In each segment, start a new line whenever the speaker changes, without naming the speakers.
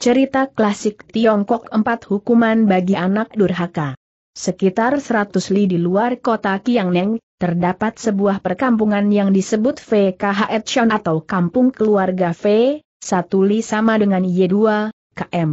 Cerita klasik Tiongkok empat hukuman bagi anak durhaka. Sekitar 100 li di luar kota Kiangneng, terdapat sebuah perkampungan yang disebut VKH Shon atau Kampung Keluarga V, satu li sama dengan Y2, KM.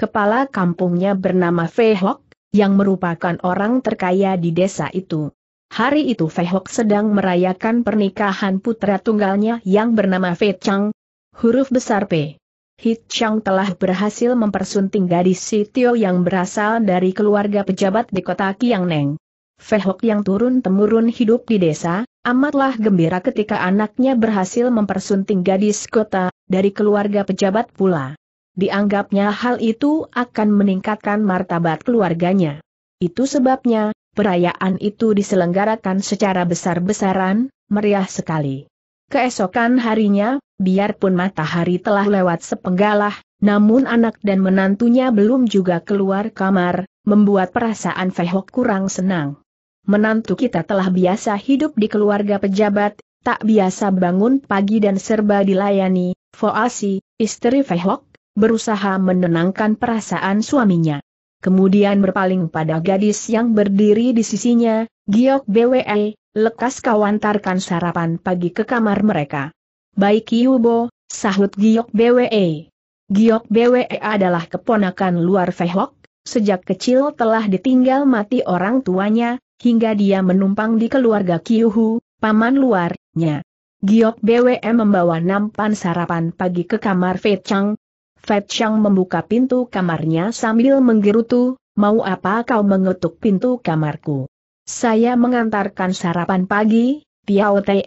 Kepala kampungnya bernama V Hok, yang merupakan orang terkaya di desa itu. Hari itu V Hok sedang merayakan pernikahan putra tunggalnya yang bernama V Chang, huruf besar P. Hit Chang telah berhasil mempersunting gadis Tio yang berasal dari keluarga pejabat di kota Kiangneng. Fehok yang turun-temurun hidup di desa, amatlah gembira ketika anaknya berhasil mempersunting gadis kota, dari keluarga pejabat pula. Dianggapnya hal itu akan meningkatkan martabat keluarganya. Itu sebabnya, perayaan itu diselenggarakan secara besar-besaran, meriah sekali. Keesokan harinya, biarpun matahari telah lewat sepenggalah, namun anak dan menantunya belum juga keluar kamar, membuat perasaan Fehok kurang senang. Menantu kita telah biasa hidup di keluarga pejabat, tak biasa bangun pagi dan serba dilayani, Foasi, istri Fehok, berusaha menenangkan perasaan suaminya. Kemudian berpaling pada gadis yang berdiri di sisinya, Giok BWE, lekas kau antarkan sarapan pagi ke kamar mereka. Baik Yubo, sahut Giok BWE. Giok BWE adalah keponakan luar Fehok, sejak kecil telah ditinggal mati orang tuanya, hingga dia menumpang di keluarga Kiuhu, paman luarnya. Giok BWE membawa nampan sarapan pagi ke kamar Fei Chang. Fei Chang membuka pintu kamarnya sambil menggerutu, mau apa kau mengetuk pintu kamarku? Saya mengantarkan sarapan pagi, Tiao Te,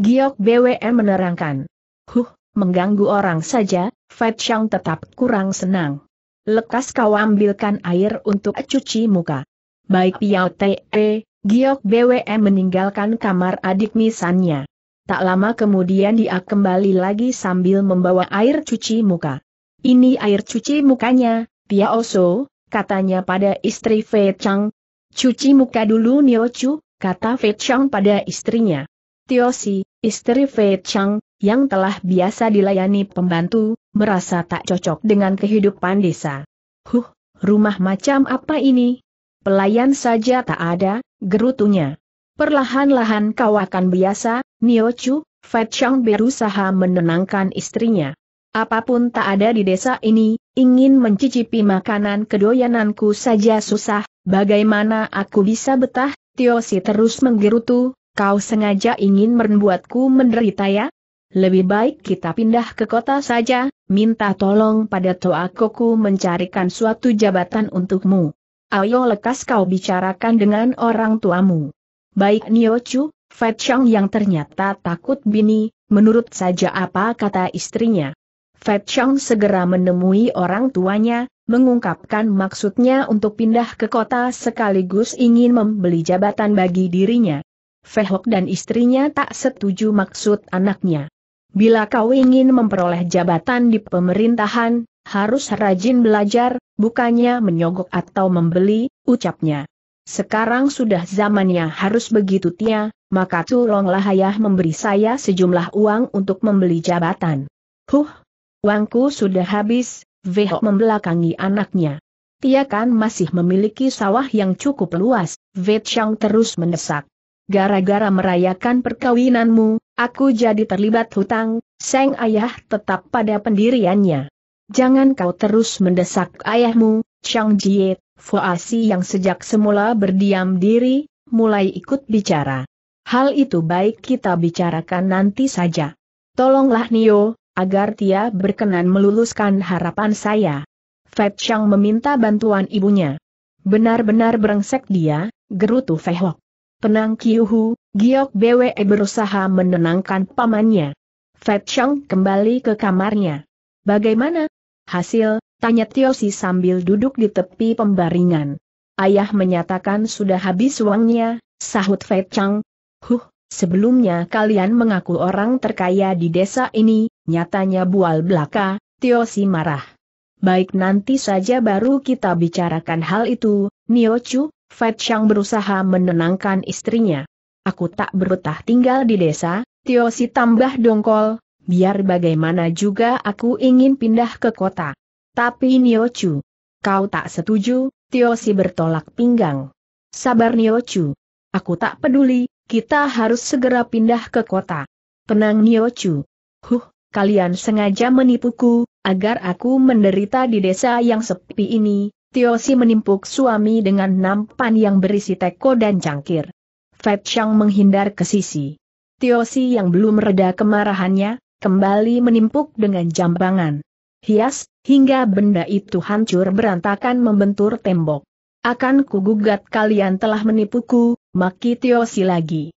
Giok BWM menerangkan. Huh, mengganggu orang saja, Fat Chang tetap kurang senang. Lekas kau ambilkan air untuk cuci muka. Baik Piao Te, eh, Giok BWM meninggalkan kamar adik misannya. Tak lama kemudian dia kembali lagi sambil membawa air cuci muka. Ini air cuci mukanya, Piao So, katanya pada istri Fei Chang. Cuci muka dulu Nio Chu, kata Fei Chang pada istrinya. Tiosi, istri Fei Chang, yang telah biasa dilayani pembantu, merasa tak cocok dengan kehidupan desa. Huh, rumah macam apa ini? Pelayan saja tak ada, gerutunya. Perlahan-lahan kau akan biasa, Nio Chu, Fei Chang berusaha menenangkan istrinya. Apapun tak ada di desa ini, ingin mencicipi makanan kedoyananku saja susah, bagaimana aku bisa betah, Tiosi terus menggerutu, Kau sengaja ingin membuatku menderita ya? Lebih baik kita pindah ke kota saja, minta tolong pada Koku mencarikan suatu jabatan untukmu. Ayo lekas kau bicarakan dengan orang tuamu. Baik Niochu, Fat Chang yang ternyata takut bini, menurut saja apa kata istrinya. Fat Chang segera menemui orang tuanya, mengungkapkan maksudnya untuk pindah ke kota sekaligus ingin membeli jabatan bagi dirinya. Fehok dan istrinya tak setuju maksud anaknya. Bila kau ingin memperoleh jabatan di pemerintahan, harus rajin belajar, bukannya menyogok atau membeli, ucapnya. Sekarang sudah zamannya harus begitu tia, maka tolonglah ayah memberi saya sejumlah uang untuk membeli jabatan. Huh, uangku sudah habis, Veho membelakangi anaknya. Tia kan masih memiliki sawah yang cukup luas, Vechang terus mendesak gara-gara merayakan perkawinanmu, aku jadi terlibat hutang, Seng ayah tetap pada pendiriannya. Jangan kau terus mendesak ayahmu, Chang Jie, Fuasi yang sejak semula berdiam diri, mulai ikut bicara. Hal itu baik kita bicarakan nanti saja. Tolonglah Nio, agar dia berkenan meluluskan harapan saya. Fat Chang meminta bantuan ibunya. Benar-benar berengsek dia, gerutu Fehok. Tenang Kiuhu, Giok Bwe berusaha menenangkan pamannya. Fat Chang kembali ke kamarnya. Bagaimana? Hasil, tanya Tiosi sambil duduk di tepi pembaringan. Ayah menyatakan sudah habis uangnya, sahut Fat Chang. Huh, sebelumnya kalian mengaku orang terkaya di desa ini, nyatanya bual belaka, Tiosi marah. Baik nanti saja baru kita bicarakan hal itu, Niochu, Fat Chang berusaha menenangkan istrinya. Aku tak berbetah tinggal di desa, Tio si tambah dongkol, biar bagaimana juga aku ingin pindah ke kota. Tapi Niochu, kau tak setuju, Tio si bertolak pinggang. Sabar Niochu. Aku tak peduli, kita harus segera pindah ke kota. Tenang Niochu. Huh, kalian sengaja menipuku, agar aku menderita di desa yang sepi ini, Tiosi menimpuk suami dengan nampan yang berisi teko dan cangkir. Fat Chang menghindar ke sisi. Tiosi yang belum reda kemarahannya, kembali menimpuk dengan jambangan. Hias, hingga benda itu hancur berantakan membentur tembok. Akan kugugat kalian telah menipuku, maki Tiosi lagi.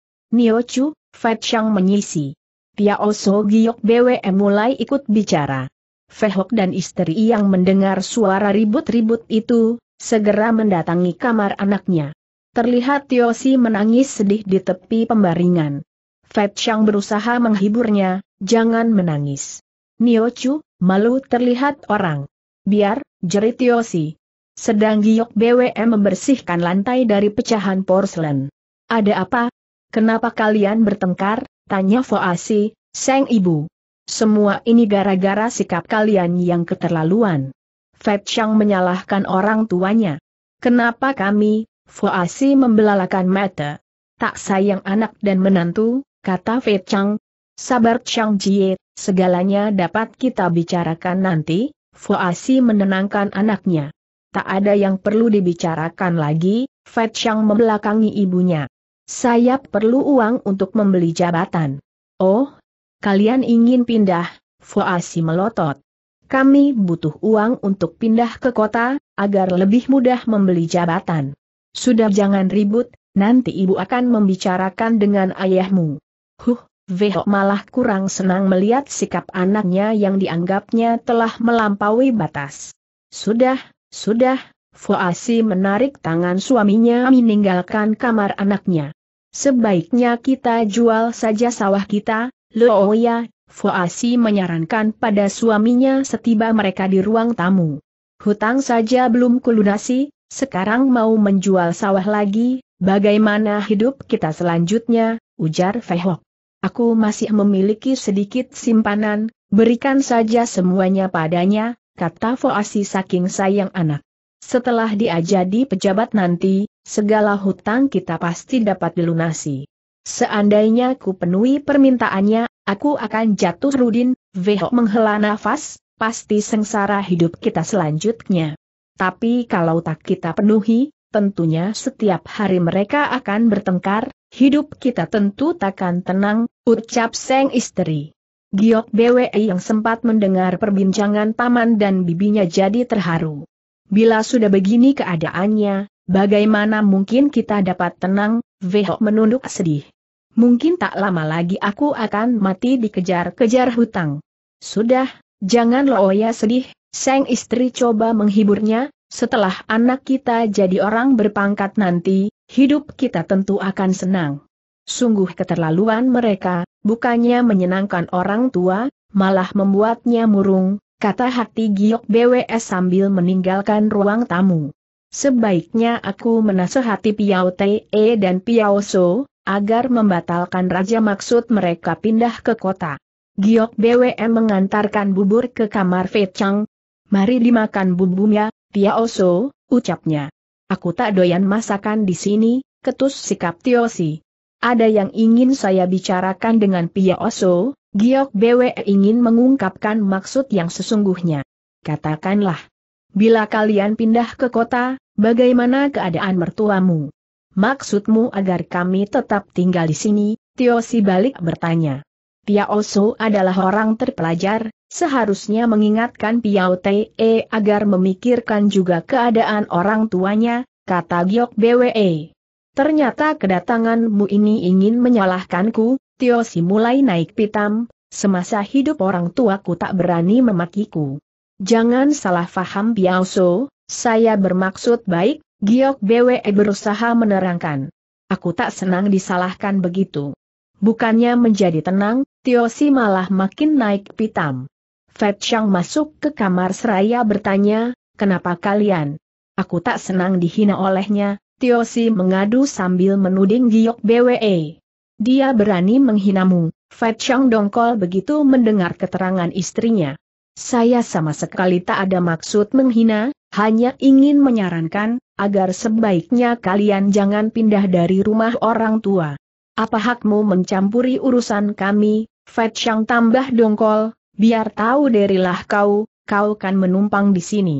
Chu, Fat Chang menyisi. Piao So Giok BWM mulai ikut bicara. Fehok dan istri yang mendengar suara ribut-ribut itu, segera mendatangi kamar anaknya. Terlihat Tio Si menangis sedih di tepi pembaringan. Fat Chang berusaha menghiburnya, jangan menangis. Nio Chu malu terlihat orang. Biar, jerit Tio Si. Sedang Giok BWM membersihkan lantai dari pecahan porselen. Ada apa? Kenapa kalian bertengkar? Tanya Foasi, Seng Ibu. Semua ini gara-gara sikap kalian yang keterlaluan. Fat Chang menyalahkan orang tuanya. Kenapa kami, Fuasi membelalakan mata. Tak sayang anak dan menantu, kata Fat Chang. Sabar Chang Jie, segalanya dapat kita bicarakan nanti, Fuasi menenangkan anaknya. Tak ada yang perlu dibicarakan lagi, Fat Chang membelakangi ibunya. Saya perlu uang untuk membeli jabatan. Oh, Kalian ingin pindah, Fuasi melotot. Kami butuh uang untuk pindah ke kota, agar lebih mudah membeli jabatan. Sudah jangan ribut, nanti ibu akan membicarakan dengan ayahmu. Huh, Veho malah kurang senang melihat sikap anaknya yang dianggapnya telah melampaui batas. Sudah, sudah, Fuasi menarik tangan suaminya meninggalkan kamar anaknya. Sebaiknya kita jual saja sawah kita, Looya, oh Fuasi menyarankan pada suaminya setiba mereka di ruang tamu. Hutang saja belum kulunasi, sekarang mau menjual sawah lagi, bagaimana hidup kita selanjutnya, ujar Fehok. Aku masih memiliki sedikit simpanan, berikan saja semuanya padanya, kata Foasi saking sayang anak. Setelah dia jadi pejabat nanti, segala hutang kita pasti dapat dilunasi. Seandainya ku penuhi permintaannya, aku akan jatuh Rudin, Veho menghela nafas, pasti sengsara hidup kita selanjutnya. Tapi kalau tak kita penuhi, tentunya setiap hari mereka akan bertengkar, hidup kita tentu takkan tenang, ucap Seng Istri. Giok BWI yang sempat mendengar perbincangan Taman dan bibinya jadi terharu. Bila sudah begini keadaannya, Bagaimana mungkin kita dapat tenang, Veho menunduk sedih. Mungkin tak lama lagi aku akan mati dikejar-kejar hutang. Sudah, jangan Loya sedih, sang istri coba menghiburnya, setelah anak kita jadi orang berpangkat nanti, hidup kita tentu akan senang. Sungguh keterlaluan mereka, bukannya menyenangkan orang tua, malah membuatnya murung, kata hati Giok BWS sambil meninggalkan ruang tamu. Sebaiknya aku menasehati Piao Te e, dan Piao So, agar membatalkan raja maksud mereka pindah ke kota. Giok BWM mengantarkan bubur ke kamar Fei Chang. Mari dimakan bumbunya, Piao So, ucapnya. Aku tak doyan masakan di sini, ketus sikap Si. Ada yang ingin saya bicarakan dengan Piao So, Giok BWM ingin mengungkapkan maksud yang sesungguhnya. Katakanlah. Bila kalian pindah ke kota, bagaimana keadaan mertuamu? Maksudmu agar kami tetap tinggal di sini? Tio si balik bertanya. Tia Oso adalah orang terpelajar, seharusnya mengingatkan Piao Te e agar memikirkan juga keadaan orang tuanya, kata Giok BWE. Ternyata kedatanganmu ini ingin menyalahkanku, Tio si mulai naik pitam, semasa hidup orang tuaku tak berani memakiku. Jangan salah faham Biaoso, saya bermaksud baik, Giok BWE berusaha menerangkan. Aku tak senang disalahkan begitu. Bukannya menjadi tenang, Tio Tiosi malah makin naik pitam. Fat Chang masuk ke kamar seraya bertanya, kenapa kalian? Aku tak senang dihina olehnya, Tio Tiosi mengadu sambil menuding Giok BWE. Dia berani menghinamu, Fat Chang dongkol begitu mendengar keterangan istrinya. Saya sama sekali tak ada maksud menghina, hanya ingin menyarankan, agar sebaiknya kalian jangan pindah dari rumah orang tua. Apa hakmu mencampuri urusan kami, Fat Shang tambah dongkol, biar tahu derilah kau, kau kan menumpang di sini.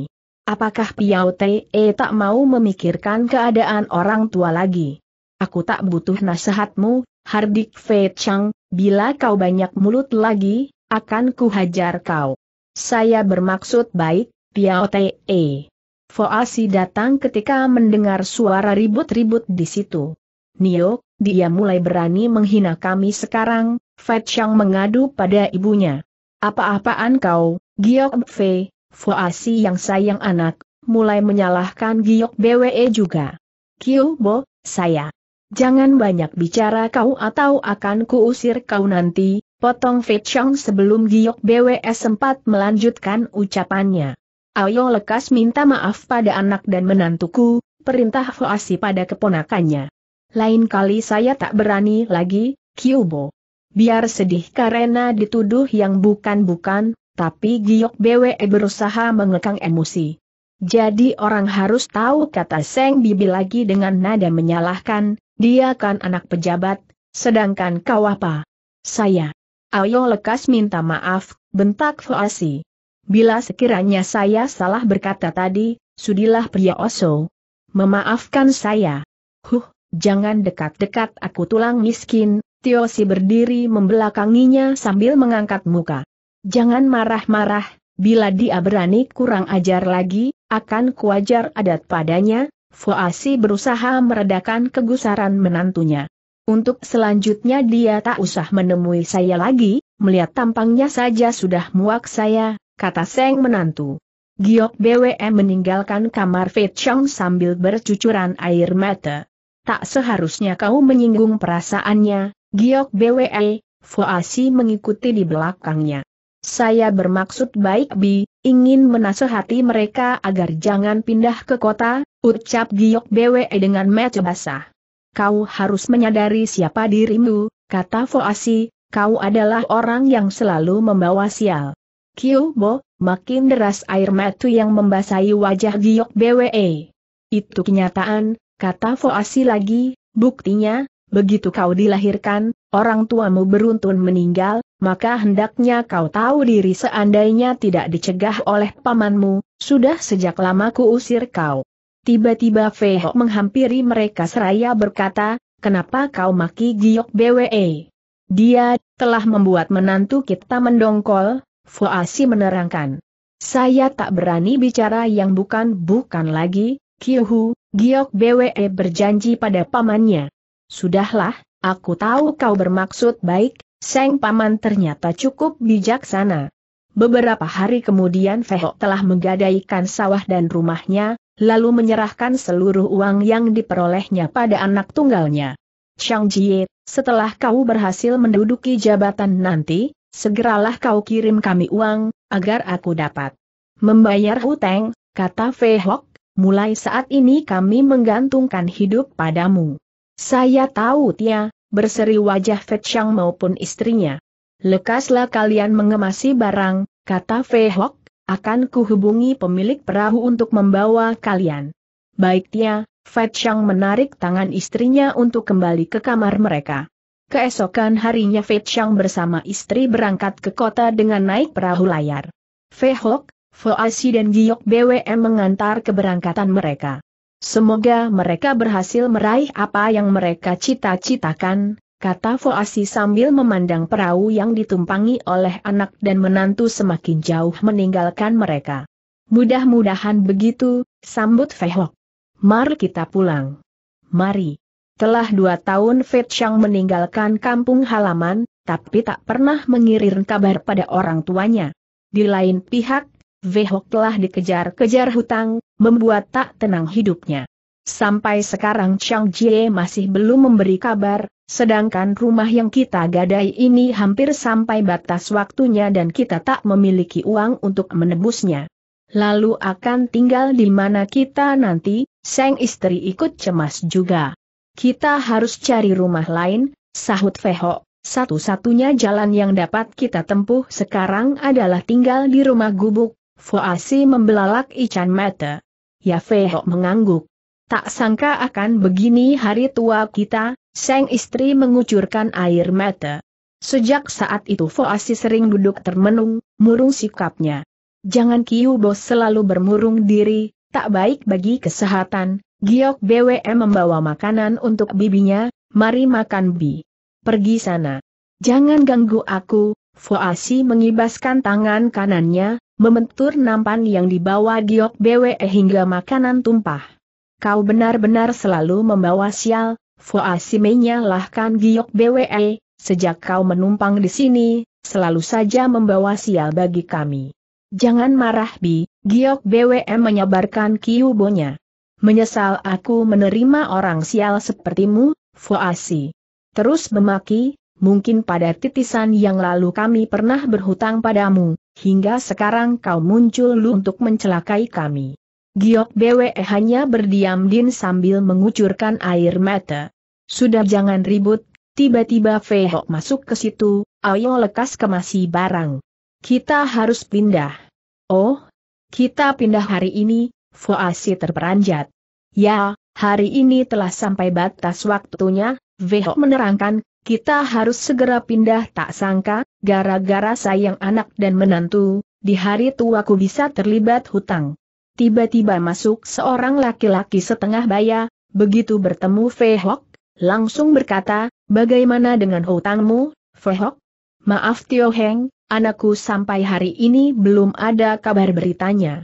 Apakah Piao Te e tak mau memikirkan keadaan orang tua lagi? Aku tak butuh nasihatmu, Hardik Fei Chang, bila kau banyak mulut lagi, akan kuhajar kau. Saya bermaksud baik, Piao Te. E. Foasi datang ketika mendengar suara ribut-ribut di situ. Nio, dia mulai berani menghina kami sekarang, Fat Chang mengadu pada ibunya. Apa-apaan kau, Giok Fe, Foasi yang sayang anak, mulai menyalahkan Giok BWE juga. Kiu Bo, saya. Jangan banyak bicara kau atau akan kuusir kau nanti, potong Fei Chong sebelum Giok BWS sempat melanjutkan ucapannya. Ayo lekas minta maaf pada anak dan menantuku, perintah Fuasi pada keponakannya. Lain kali saya tak berani lagi, Kyubo. Biar sedih karena dituduh yang bukan-bukan, tapi Giok BWE berusaha mengekang emosi. Jadi orang harus tahu kata Seng Bibi lagi dengan nada menyalahkan, dia kan anak pejabat, sedangkan kau apa? Saya. Ayo lekas minta maaf, bentak Hoasi. Bila sekiranya saya salah berkata tadi, sudilah pria Oso. Memaafkan saya. Huh, jangan dekat-dekat aku tulang miskin, Tiosi berdiri membelakanginya sambil mengangkat muka. Jangan marah-marah, bila dia berani kurang ajar lagi, akan kuajar adat padanya, Foasi berusaha meredakan kegusaran menantunya. Untuk selanjutnya dia tak usah menemui saya lagi, melihat tampangnya saja sudah muak saya, kata Seng menantu. Giok BWM meninggalkan kamar Fei Chong sambil bercucuran air mata. Tak seharusnya kau menyinggung perasaannya, Giok BWE, Fuasi mengikuti di belakangnya. Saya bermaksud baik Bi, ingin menasehati mereka agar jangan pindah ke kota, ucap Giok BWE dengan mata basah kau harus menyadari siapa dirimu, kata Foasi, kau adalah orang yang selalu membawa sial. Kyobo, makin deras air mata yang membasahi wajah Giok BWE. Itu kenyataan, kata Foasi lagi, buktinya, begitu kau dilahirkan, orang tuamu beruntun meninggal, maka hendaknya kau tahu diri seandainya tidak dicegah oleh pamanmu, sudah sejak lama ku usir kau. Tiba-tiba Feho oh. menghampiri mereka seraya berkata, kenapa kau maki Giok BWE? Dia telah membuat menantu kita mendongkol, Fuasi menerangkan. Saya tak berani bicara yang bukan-bukan lagi, Kiuhu, Giok BWE berjanji pada pamannya. Sudahlah, aku tahu kau bermaksud baik, Seng Paman ternyata cukup bijaksana. Beberapa hari kemudian Feho oh. telah menggadaikan sawah dan rumahnya, lalu menyerahkan seluruh uang yang diperolehnya pada anak tunggalnya. Chang Jie, setelah kau berhasil menduduki jabatan nanti, segeralah kau kirim kami uang, agar aku dapat membayar hutang, kata Fei Hok, mulai saat ini kami menggantungkan hidup padamu. Saya tahu Tia, berseri wajah Fei Chang maupun istrinya. Lekaslah kalian mengemasi barang, kata Fei Hok, akan kuhubungi pemilik perahu untuk membawa kalian. Baiknya, Tia, Fat Chang menarik tangan istrinya untuk kembali ke kamar mereka. Keesokan harinya Fat Chang bersama istri berangkat ke kota dengan naik perahu layar. Fehok, Foasi dan Giok BWM mengantar keberangkatan mereka. Semoga mereka berhasil meraih apa yang mereka cita-citakan, kata Foasi sambil memandang perahu yang ditumpangi oleh anak dan menantu semakin jauh meninggalkan mereka. Mudah-mudahan begitu, sambut Fehok. Mari kita pulang. Mari. Telah dua tahun Fei Chang meninggalkan kampung halaman, tapi tak pernah mengirim kabar pada orang tuanya. Di lain pihak, Vehok telah dikejar-kejar hutang, membuat tak tenang hidupnya. Sampai sekarang Chang Jie masih belum memberi kabar, sedangkan rumah yang kita gadai ini hampir sampai batas waktunya dan kita tak memiliki uang untuk menebusnya. Lalu akan tinggal di mana kita nanti, sang istri ikut cemas juga. Kita harus cari rumah lain, sahut Feho. Satu-satunya jalan yang dapat kita tempuh sekarang adalah tinggal di rumah gubuk, Foasi membelalak Ican mata. Ya Feho mengangguk. Tak sangka akan begini hari tua kita, sang istri mengucurkan air mata. Sejak saat itu Foasi sering duduk termenung, murung sikapnya. Jangan Kiu Bos selalu bermurung diri, tak baik bagi kesehatan, Giok BWM membawa makanan untuk bibinya, mari makan bi. Pergi sana. Jangan ganggu aku, Foasi mengibaskan tangan kanannya, membentur nampan yang dibawa Giok BWE hingga makanan tumpah. Kau benar-benar selalu membawa sial, Fuasimenya lah kan giok BWE, eh, sejak kau menumpang di sini, selalu saja membawa sial bagi kami. Jangan marah Bi, Giok BWE menyebarkan kiubonya. Menyesal aku menerima orang sial sepertimu, Si. Terus memaki, mungkin pada titisan yang lalu kami pernah berhutang padamu, hingga sekarang kau muncul lu untuk mencelakai kami. Giok BWE hanya berdiam din sambil mengucurkan air mata. Sudah jangan ribut, tiba-tiba Feho masuk ke situ, ayo lekas kemasi barang. Kita harus pindah. Oh, kita pindah hari ini, Foasi terperanjat. Ya, hari ini telah sampai batas waktunya, Veho menerangkan, kita harus segera pindah tak sangka, gara-gara sayang anak dan menantu, di hari tuaku bisa terlibat hutang tiba-tiba masuk seorang laki-laki setengah baya, begitu bertemu Fehok, langsung berkata, bagaimana dengan hutangmu, Fehok? Maaf Tio Heng, anakku sampai hari ini belum ada kabar beritanya.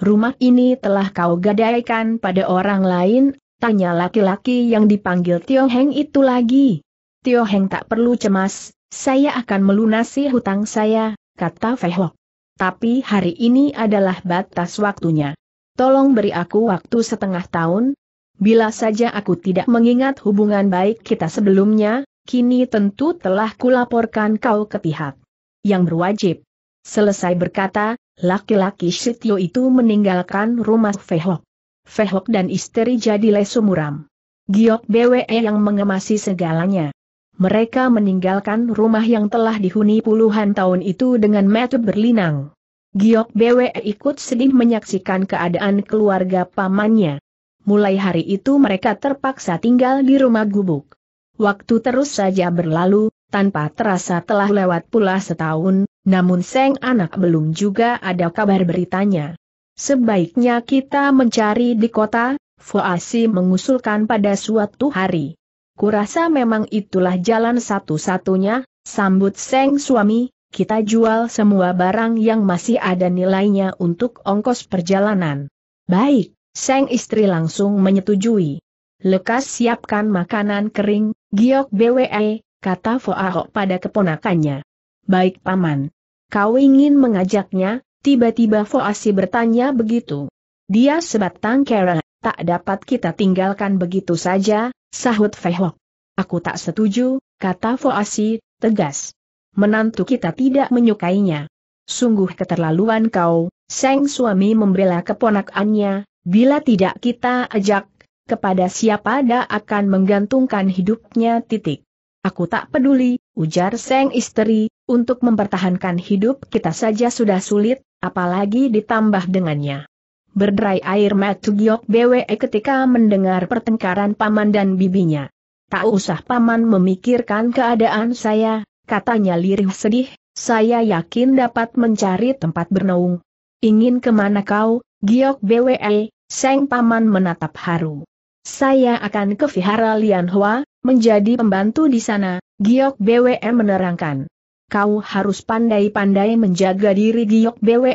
Rumah ini telah kau gadaikan pada orang lain, tanya laki-laki yang dipanggil Tio Heng itu lagi. Tio Heng tak perlu cemas, saya akan melunasi hutang saya, kata Fehok tapi hari ini adalah batas waktunya. Tolong beri aku waktu setengah tahun. Bila saja aku tidak mengingat hubungan baik kita sebelumnya, kini tentu telah kulaporkan kau ke pihak yang berwajib. Selesai berkata, laki-laki Sityo itu meninggalkan rumah Fehok. Fehok dan istri jadi lesu muram. Giok BWE yang mengemasi segalanya. Mereka meninggalkan rumah yang telah dihuni puluhan tahun itu dengan mata berlinang. Giok Bwe ikut sedih menyaksikan keadaan keluarga pamannya. Mulai hari itu mereka terpaksa tinggal di rumah gubuk. Waktu terus saja berlalu, tanpa terasa telah lewat pula setahun, namun Seng anak belum juga ada kabar beritanya. Sebaiknya kita mencari di kota, Fuasi mengusulkan pada suatu hari. Kurasa memang itulah jalan satu-satunya, sambut Seng suami, kita jual semua barang yang masih ada nilainya untuk ongkos perjalanan. Baik, Seng istri langsung menyetujui. Lekas siapkan makanan kering, giok BWE, kata Foahok pada keponakannya. Baik paman. Kau ingin mengajaknya, tiba-tiba Foasi bertanya begitu. Dia sebatang kera, tak dapat kita tinggalkan begitu saja, Sahut Fehok. Aku tak setuju, kata Foasi, tegas. Menantu kita tidak menyukainya. Sungguh keterlaluan kau, Seng suami membela keponakannya, bila tidak kita ajak, kepada siapa dia akan menggantungkan hidupnya titik. Aku tak peduli, ujar Seng istri, untuk mempertahankan hidup kita saja sudah sulit, apalagi ditambah dengannya. Berderai air mata Giok Bwe ketika mendengar pertengkaran paman dan bibinya. Tak usah paman memikirkan keadaan saya, katanya lirih sedih, saya yakin dapat mencari tempat bernaung. Ingin kemana kau, Giok Bwe, Seng Paman menatap haru. Saya akan ke Vihara Lianhua, menjadi pembantu di sana, Giok Bwe menerangkan. Kau harus pandai-pandai menjaga diri Giok Bwe,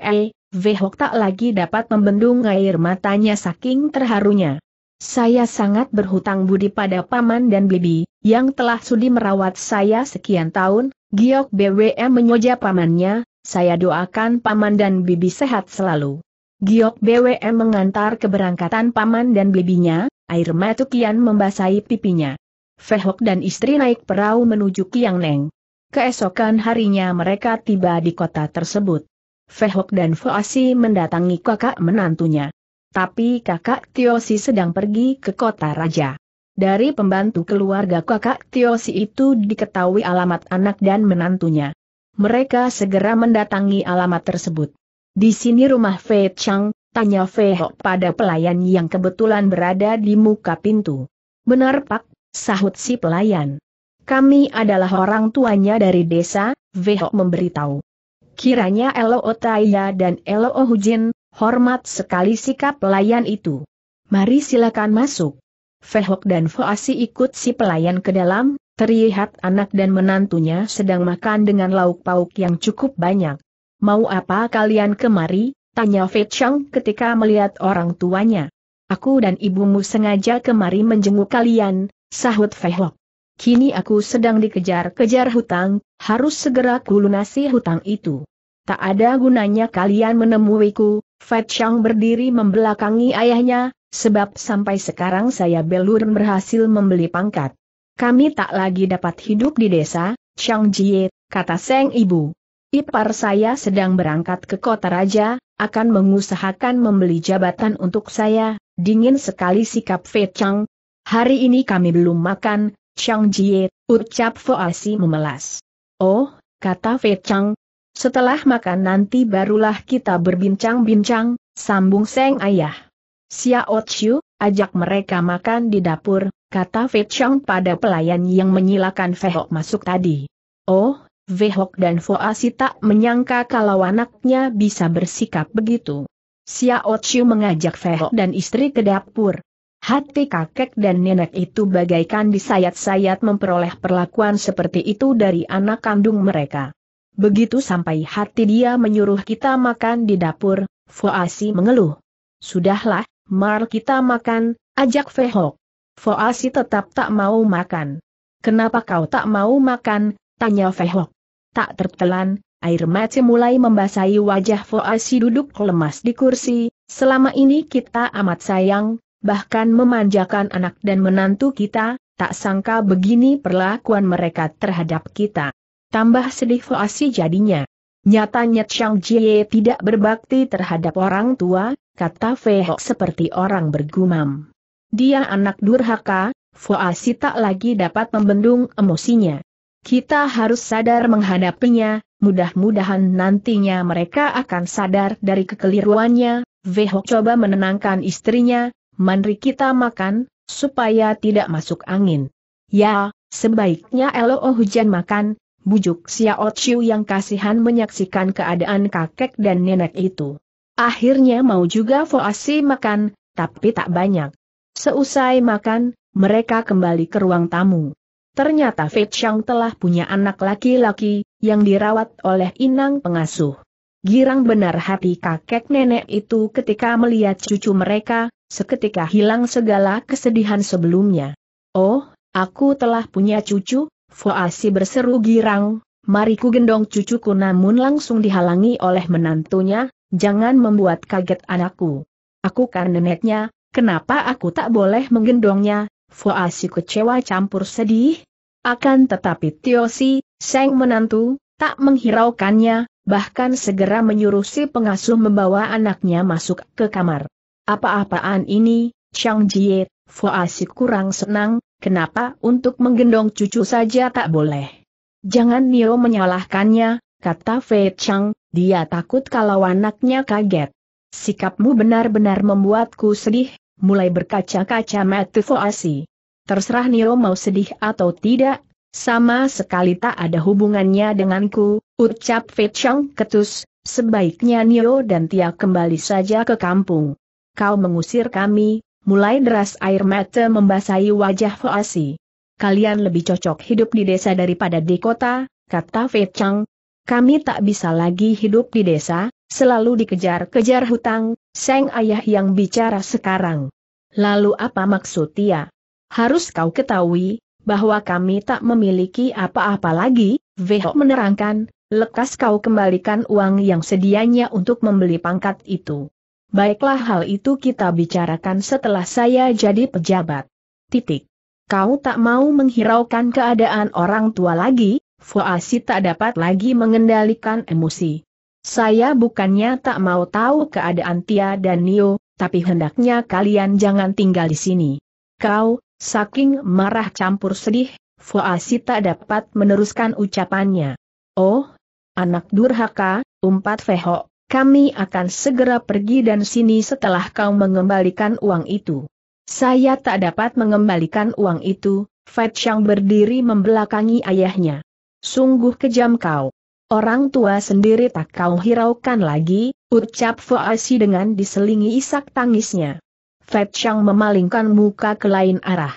Vehok tak lagi dapat membendung air matanya saking terharunya. Saya sangat berhutang budi pada paman dan bibi, yang telah sudi merawat saya sekian tahun, Giok BWM menyoja pamannya, saya doakan paman dan bibi sehat selalu. Giok BWM mengantar keberangkatan paman dan bibinya, air mata kian membasahi pipinya. Vehok dan istri naik perahu menuju Kiang Neng. Keesokan harinya mereka tiba di kota tersebut. Fehok dan Fuasi mendatangi kakak menantunya. Tapi kakak Tiosi sedang pergi ke kota raja. Dari pembantu keluarga kakak Tiosi itu diketahui alamat anak dan menantunya. Mereka segera mendatangi alamat tersebut. Di sini rumah Fei Chang, tanya Fei pada pelayan yang kebetulan berada di muka pintu. Benar pak, sahut si pelayan. Kami adalah orang tuanya dari desa, Fei memberitahu. Kiranya Elo Otaya dan Elo Ohujin, hormat sekali sikap pelayan itu. Mari silakan masuk. Fehok dan Foasi ikut si pelayan ke dalam, terlihat anak dan menantunya sedang makan dengan lauk pauk yang cukup banyak. Mau apa kalian kemari? Tanya Fei Chang ketika melihat orang tuanya. Aku dan ibumu sengaja kemari menjenguk kalian, sahut Fehok. Kini aku sedang dikejar-kejar hutang, harus segera kulunasi hutang itu. Tak ada gunanya kalian menemuiku, Fat Chang berdiri membelakangi ayahnya, sebab sampai sekarang saya belur berhasil membeli pangkat. Kami tak lagi dapat hidup di desa, Chang Jie, kata Seng Ibu. Ipar saya sedang berangkat ke kota raja, akan mengusahakan membeli jabatan untuk saya, dingin sekali sikap Fei Chang. Hari ini kami belum makan, Chang Jie, ucap Foasi memelas. Oh, kata Fei Chang. Setelah makan nanti barulah kita berbincang-bincang, sambung Seng Ayah. Xiao Chiu, ajak mereka makan di dapur, kata Fei Chang pada pelayan yang menyilakan Fehok masuk tadi. Oh, Vehok dan Foasi tak menyangka kalau anaknya bisa bersikap begitu. Xiao Chiu mengajak Fehok dan istri ke dapur, Hati kakek dan nenek itu bagaikan disayat-sayat memperoleh perlakuan seperti itu dari anak kandung mereka. Begitu sampai hati dia menyuruh kita makan di dapur, Foasi mengeluh. Sudahlah, mar kita makan, ajak Fehok. Foasi tetap tak mau makan. Kenapa kau tak mau makan, tanya Fehok. Tak tertelan, air mata mulai membasahi wajah Foasi duduk lemas di kursi, selama ini kita amat sayang, bahkan memanjakan anak dan menantu kita, tak sangka begini perlakuan mereka terhadap kita. Tambah sedih Foasi jadinya. Nyatanya Chang Jie tidak berbakti terhadap orang tua, kata Feho seperti orang bergumam. Dia anak durhaka, Foasi tak lagi dapat membendung emosinya. Kita harus sadar menghadapinya, mudah-mudahan nantinya mereka akan sadar dari kekeliruannya, Vehok coba menenangkan istrinya, Mandri kita makan, supaya tidak masuk angin. Ya, sebaiknya Elo oh hujan makan, bujuk Xiao Chiu yang kasihan menyaksikan keadaan kakek dan nenek itu. Akhirnya mau juga Foasi makan, tapi tak banyak. Seusai makan, mereka kembali ke ruang tamu. Ternyata Fei Chang telah punya anak laki-laki, yang dirawat oleh inang pengasuh. Girang benar hati kakek nenek itu ketika melihat cucu mereka, Seketika hilang segala kesedihan sebelumnya. Oh, aku telah punya cucu, Foasi berseru girang, mari ku gendong cucuku namun langsung dihalangi oleh menantunya, jangan membuat kaget anakku. Aku kan neneknya, kenapa aku tak boleh menggendongnya, Foasi kecewa campur sedih. Akan tetapi Tiosi, Seng menantu, tak menghiraukannya, bahkan segera menyuruh si pengasuh membawa anaknya masuk ke kamar. Apa-apaan ini, Chang Jie, Foasi kurang senang, kenapa untuk menggendong cucu saja tak boleh. Jangan Nio menyalahkannya, kata Fei Chang, dia takut kalau anaknya kaget. Sikapmu benar-benar membuatku sedih, mulai berkaca-kaca Fu Foasi. Terserah Nio mau sedih atau tidak, sama sekali tak ada hubungannya denganku, ucap Fei Chang ketus, sebaiknya Nio dan Tia kembali saja ke kampung kau mengusir kami, mulai deras air mata membasahi wajah Foasi. Kalian lebih cocok hidup di desa daripada di kota, kata Fei Chang. Kami tak bisa lagi hidup di desa, selalu dikejar-kejar hutang, Seng ayah yang bicara sekarang. Lalu apa maksud dia? Harus kau ketahui, bahwa kami tak memiliki apa-apa lagi, Veho menerangkan, lekas kau kembalikan uang yang sedianya untuk membeli pangkat itu. Baiklah hal itu kita bicarakan setelah saya jadi pejabat. Titik. Kau tak mau menghiraukan keadaan orang tua lagi, Fuasi tak dapat lagi mengendalikan emosi. Saya bukannya tak mau tahu keadaan Tia dan Nio, tapi hendaknya kalian jangan tinggal di sini. Kau, saking marah campur sedih, Fuasi tak dapat meneruskan ucapannya. Oh, anak durhaka, umpat fehok kami akan segera pergi dan sini setelah kau mengembalikan uang itu. Saya tak dapat mengembalikan uang itu, Fat Chang berdiri membelakangi ayahnya. Sungguh kejam kau. Orang tua sendiri tak kau hiraukan lagi, ucap Fuasi dengan diselingi isak tangisnya. Fat Chang memalingkan muka ke lain arah.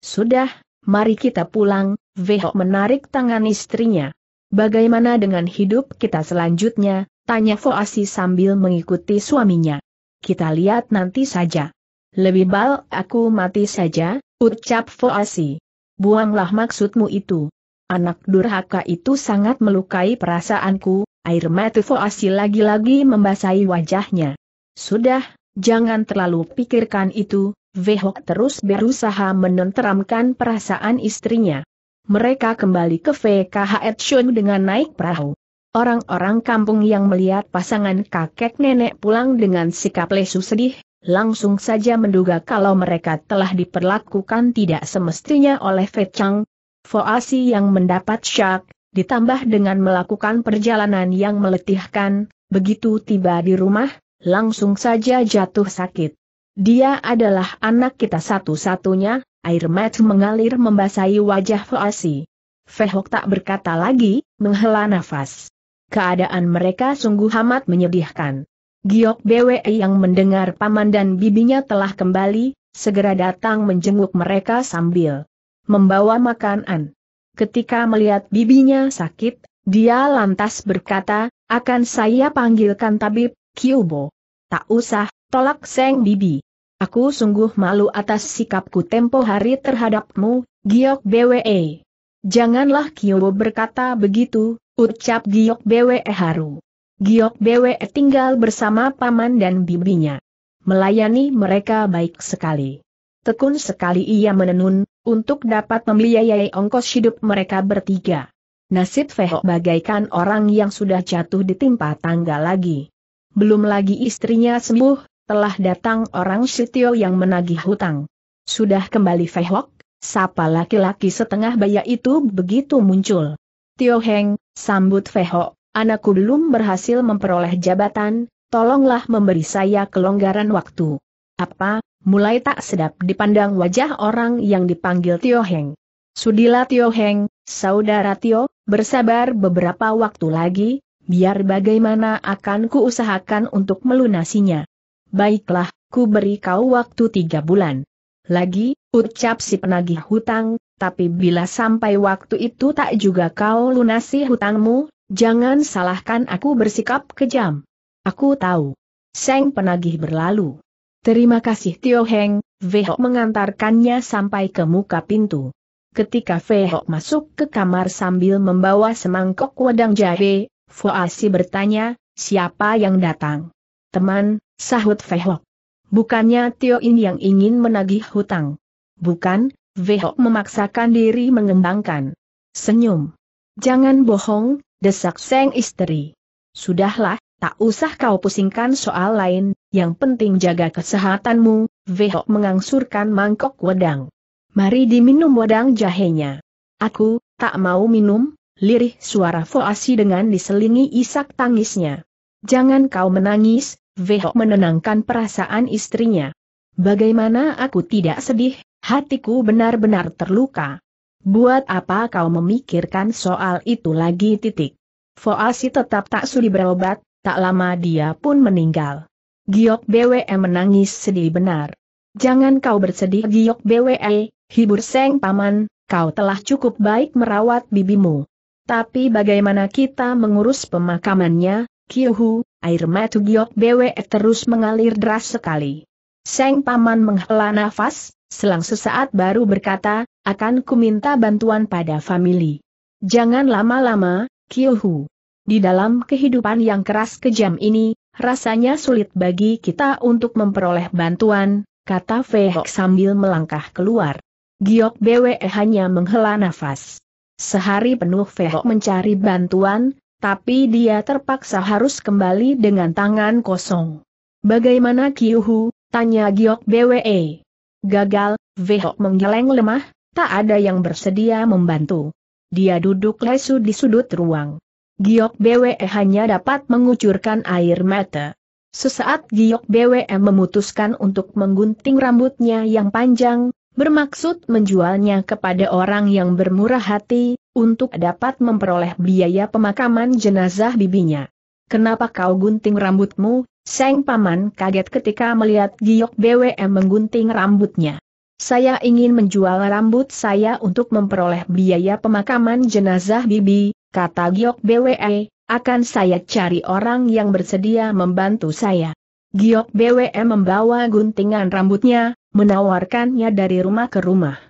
Sudah, mari kita pulang, Veho menarik tangan istrinya. Bagaimana dengan hidup kita selanjutnya, Tanya Foasi sambil mengikuti suaminya. Kita lihat nanti saja. Lebih bal aku mati saja, ucap Foasi. Buanglah maksudmu itu. Anak durhaka itu sangat melukai perasaanku, air mata Foasi lagi-lagi membasahi wajahnya. Sudah, jangan terlalu pikirkan itu, Vehok terus berusaha menenteramkan perasaan istrinya. Mereka kembali ke VKH Edson dengan naik perahu. Orang-orang kampung yang melihat pasangan kakek nenek pulang dengan sikap lesu sedih, langsung saja menduga kalau mereka telah diperlakukan tidak semestinya oleh Fechang. Foasi yang mendapat syak, ditambah dengan melakukan perjalanan yang meletihkan, begitu tiba di rumah, langsung saja jatuh sakit. Dia adalah anak kita satu-satunya, air mata mengalir membasahi wajah Foasi. Fehok tak berkata lagi, menghela nafas keadaan mereka sungguh amat menyedihkan. Giok Bwe yang mendengar paman dan bibinya telah kembali, segera datang menjenguk mereka sambil membawa makanan. Ketika melihat bibinya sakit, dia lantas berkata, akan saya panggilkan tabib, Kiubo. Tak usah, tolak Seng Bibi. Aku sungguh malu atas sikapku tempo hari terhadapmu, Giok Bwe. Janganlah Kiubo berkata begitu, Ucap Giok Bwe haru. Giok Bwe tinggal bersama paman dan bibinya. Melayani mereka baik sekali. Tekun sekali ia menenun, untuk dapat membiayai ongkos hidup mereka bertiga. Nasib Feho bagaikan orang yang sudah jatuh ditimpa tangga lagi. Belum lagi istrinya sembuh, telah datang orang Sitio yang menagih hutang. Sudah kembali Fehok, sapa laki-laki setengah baya itu begitu muncul. Tio Heng, sambut Feho, anakku belum berhasil memperoleh jabatan, tolonglah memberi saya kelonggaran waktu. Apa, mulai tak sedap dipandang wajah orang yang dipanggil Tio Heng. Sudilah Tio Heng, saudara Tio, bersabar beberapa waktu lagi, biar bagaimana akan kuusahakan untuk melunasinya. Baiklah, ku beri kau waktu tiga bulan. Lagi, ucap si penagih hutang, tapi bila sampai waktu itu tak juga kau lunasi hutangmu, jangan salahkan aku bersikap kejam. Aku tahu. Seng penagih berlalu. Terima kasih Tio Heng, Vehok mengantarkannya sampai ke muka pintu. Ketika Vehok masuk ke kamar sambil membawa semangkok wedang jahe, Foasi bertanya, siapa yang datang? Teman, sahut Vehok. Bukannya Tio In yang ingin menagih hutang. Bukan, Vehok memaksakan diri mengembangkan. Senyum. Jangan bohong, desak Seng istri. Sudahlah, tak usah kau pusingkan soal lain, yang penting jaga kesehatanmu, Vehok mengangsurkan mangkok wedang. Mari diminum wedang jahenya. Aku, tak mau minum, lirih suara Foasi dengan diselingi isak tangisnya. Jangan kau menangis, Vehok menenangkan perasaan istrinya. Bagaimana aku tidak sedih, Hatiku benar-benar terluka. Buat apa kau memikirkan soal itu lagi titik. Foasi tetap tak sudi berobat, tak lama dia pun meninggal. Giok BWE menangis sedih benar. Jangan kau bersedih Giok BWE, hibur Seng Paman, kau telah cukup baik merawat bibimu. Tapi bagaimana kita mengurus pemakamannya, Kiuhu, air mata Giok BWE terus mengalir deras sekali. Seng Paman menghela nafas, selang sesaat baru berkata, akan kuminta bantuan pada famili. Jangan lama-lama, Kyohu. Di dalam kehidupan yang keras kejam ini, rasanya sulit bagi kita untuk memperoleh bantuan, kata Fehok sambil melangkah keluar. Giok Bwe hanya menghela nafas. Sehari penuh Fehok mencari bantuan, tapi dia terpaksa harus kembali dengan tangan kosong. Bagaimana Kiuhu? Tanya Giok Bwe. Gagal, Vehok menggeleng lemah, tak ada yang bersedia membantu. Dia duduk lesu di sudut ruang. Giok BWE hanya dapat mengucurkan air mata. Sesaat Giok BWE memutuskan untuk menggunting rambutnya yang panjang, bermaksud menjualnya kepada orang yang bermurah hati, untuk dapat memperoleh biaya pemakaman jenazah bibinya. Kenapa kau gunting rambutmu? Seng Paman kaget ketika melihat Giok BWM menggunting rambutnya. Saya ingin menjual rambut saya untuk memperoleh biaya pemakaman jenazah Bibi, kata Giok BWE, akan saya cari orang yang bersedia membantu saya. Giok BWM membawa guntingan rambutnya, menawarkannya dari rumah ke rumah.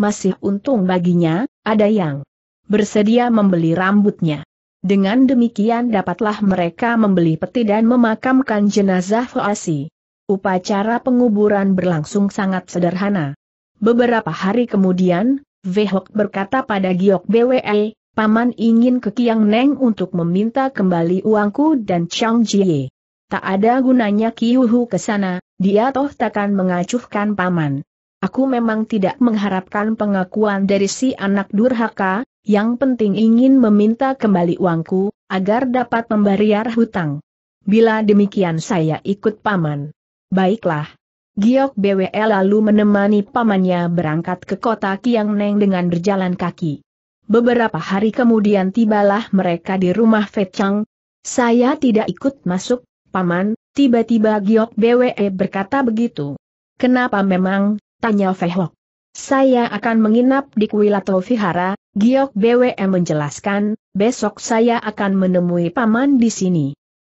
Masih untung baginya, ada yang bersedia membeli rambutnya. Dengan demikian dapatlah mereka membeli peti dan memakamkan jenazah Fuasi. Upacara penguburan berlangsung sangat sederhana. Beberapa hari kemudian, Vehok berkata pada Giok BWE, Paman ingin ke Kiang Neng untuk meminta kembali uangku dan Chang Jie. Tak ada gunanya Kiuhu ke sana, dia toh takkan mengacuhkan Paman. Aku memang tidak mengharapkan pengakuan dari si anak durhaka, yang penting ingin meminta kembali uangku, agar dapat membayar hutang. Bila demikian saya ikut paman. Baiklah. Giok BWL lalu menemani pamannya berangkat ke kota Kiang Neng dengan berjalan kaki. Beberapa hari kemudian tibalah mereka di rumah Fechang. Saya tidak ikut masuk, paman, tiba-tiba Giok BWE berkata begitu. Kenapa memang, tanya Fehok. Saya akan menginap di kuil vihara, Giok BWM menjelaskan, besok saya akan menemui paman di sini.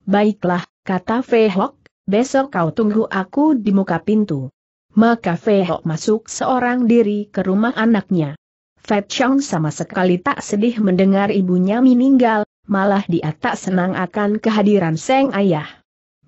Baiklah, kata Fehok, besok kau tunggu aku di muka pintu. Maka Fehok masuk seorang diri ke rumah anaknya. Fat Chong sama sekali tak sedih mendengar ibunya meninggal, malah dia tak senang akan kehadiran Seng Ayah.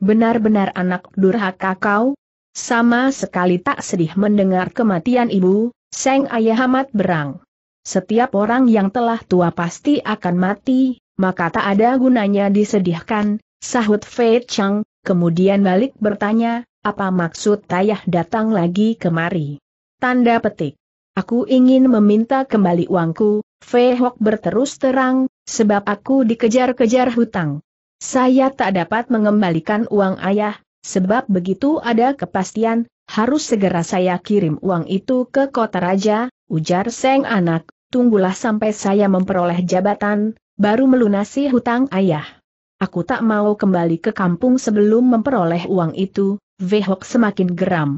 Benar-benar anak durhaka kau? Sama sekali tak sedih mendengar kematian ibu, Seng Ayah amat berang. Setiap orang yang telah tua pasti akan mati, maka tak ada gunanya disedihkan, sahut Fei Chang, kemudian balik bertanya, apa maksud Tayah datang lagi kemari? Tanda petik. Aku ingin meminta kembali uangku, Fei Hok berterus terang, sebab aku dikejar-kejar hutang. Saya tak dapat mengembalikan uang ayah, Sebab begitu ada kepastian, harus segera saya kirim uang itu ke kota raja, ujar Seng anak, tunggulah sampai saya memperoleh jabatan, baru melunasi hutang ayah. Aku tak mau kembali ke kampung sebelum memperoleh uang itu, Vehok semakin geram.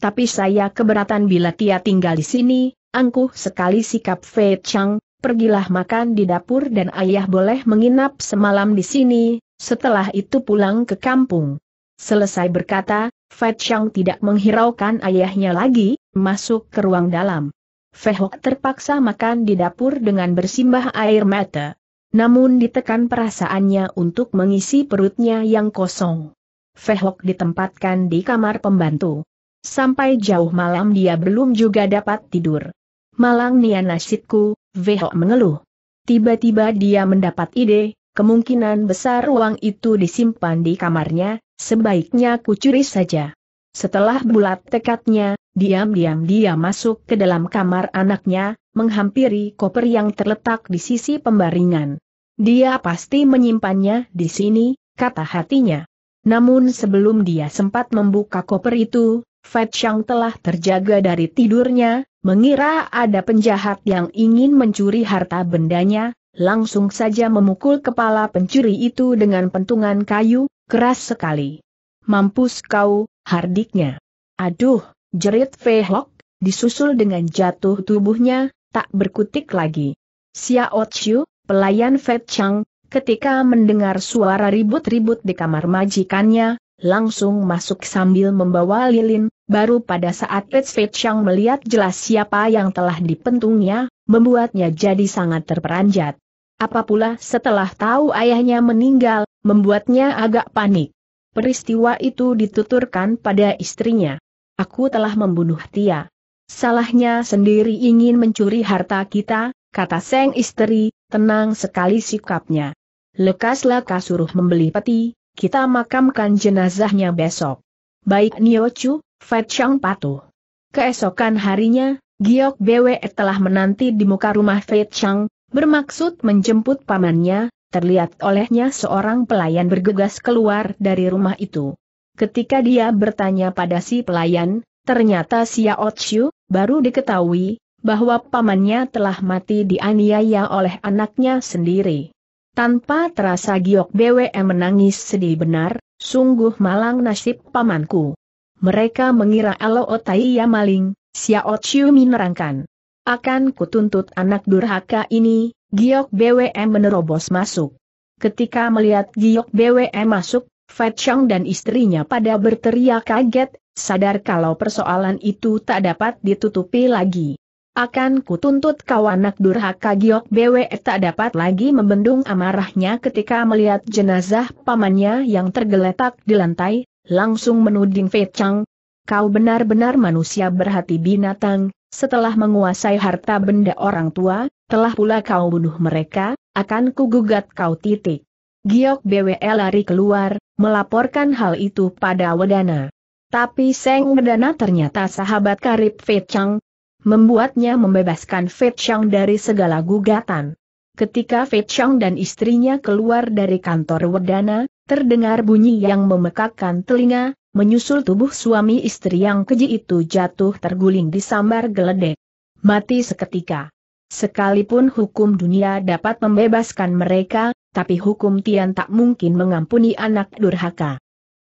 Tapi saya keberatan bila Tia tinggal di sini, angkuh sekali sikap Fei Chang, pergilah makan di dapur dan ayah boleh menginap semalam di sini, setelah itu pulang ke kampung. Selesai berkata, Fei Chang tidak menghiraukan ayahnya lagi, masuk ke ruang dalam. Fehok terpaksa makan di dapur dengan bersimbah air mata. Namun ditekan perasaannya untuk mengisi perutnya yang kosong. Fehok ditempatkan di kamar pembantu. Sampai jauh malam dia belum juga dapat tidur. Malang nian nasibku, Fehok mengeluh. Tiba-tiba dia mendapat ide, kemungkinan besar uang itu disimpan di kamarnya, sebaiknya kucuri saja. Setelah bulat tekadnya, diam-diam dia masuk ke dalam kamar anaknya, menghampiri koper yang terletak di sisi pembaringan. Dia pasti menyimpannya di sini, kata hatinya. Namun sebelum dia sempat membuka koper itu, Fat Chang telah terjaga dari tidurnya, mengira ada penjahat yang ingin mencuri harta bendanya, langsung saja memukul kepala pencuri itu dengan pentungan kayu, keras sekali. Mampus kau, hardiknya. Aduh, jerit Fehok, disusul dengan jatuh tubuhnya, tak berkutik lagi. Xiao Chiu, pelayan Fei Chang, ketika mendengar suara ribut-ribut di kamar majikannya, langsung masuk sambil membawa lilin, baru pada saat Fei Fat Chang melihat jelas siapa yang telah dipentungnya, membuatnya jadi sangat terperanjat. Apa pula setelah tahu ayahnya meninggal, membuatnya agak panik. Peristiwa itu dituturkan pada istrinya. Aku telah membunuh Tia. Salahnya sendiri ingin mencuri harta kita, kata Seng istri, tenang sekali sikapnya. Lekaslah suruh membeli peti, kita makamkan jenazahnya besok. Baik Nio Chu, Fat Chang patuh. Keesokan harinya, Giok Bwe telah menanti di muka rumah Fat Chang, bermaksud menjemput pamannya, terlihat olehnya seorang pelayan bergegas keluar dari rumah itu. Ketika dia bertanya pada si pelayan, ternyata Xiao Chiu, baru diketahui, bahwa pamannya telah mati dianiaya oleh anaknya sendiri. Tanpa terasa Giok BWM menangis sedih benar, sungguh malang nasib pamanku. Mereka mengira Alo ya maling, Xiao Chiu menerangkan. Akan kutuntut anak durhaka ini, Giok BWM menerobos masuk. Ketika melihat Giok BWM masuk, Fat Chang dan istrinya pada berteriak kaget, sadar kalau persoalan itu tak dapat ditutupi lagi. Akan kutuntut kau anak durhaka Giok BWM tak dapat lagi membendung amarahnya ketika melihat jenazah pamannya yang tergeletak di lantai, langsung menuding Fat Chang. Kau benar-benar manusia berhati binatang, setelah menguasai harta benda orang tua, telah pula kau bunuh mereka, akan kugugat kau titik. Giok BWL lari keluar, melaporkan hal itu pada Wedana. Tapi Seng Wedana ternyata sahabat karib Fei Chang, membuatnya membebaskan Fei Chang dari segala gugatan. Ketika Fei Chang dan istrinya keluar dari kantor Wedana, terdengar bunyi yang memekakkan telinga, menyusul tubuh suami istri yang keji itu jatuh terguling di sambar geledek. Mati seketika. Sekalipun hukum dunia dapat membebaskan mereka, tapi hukum Tian tak mungkin mengampuni anak durhaka.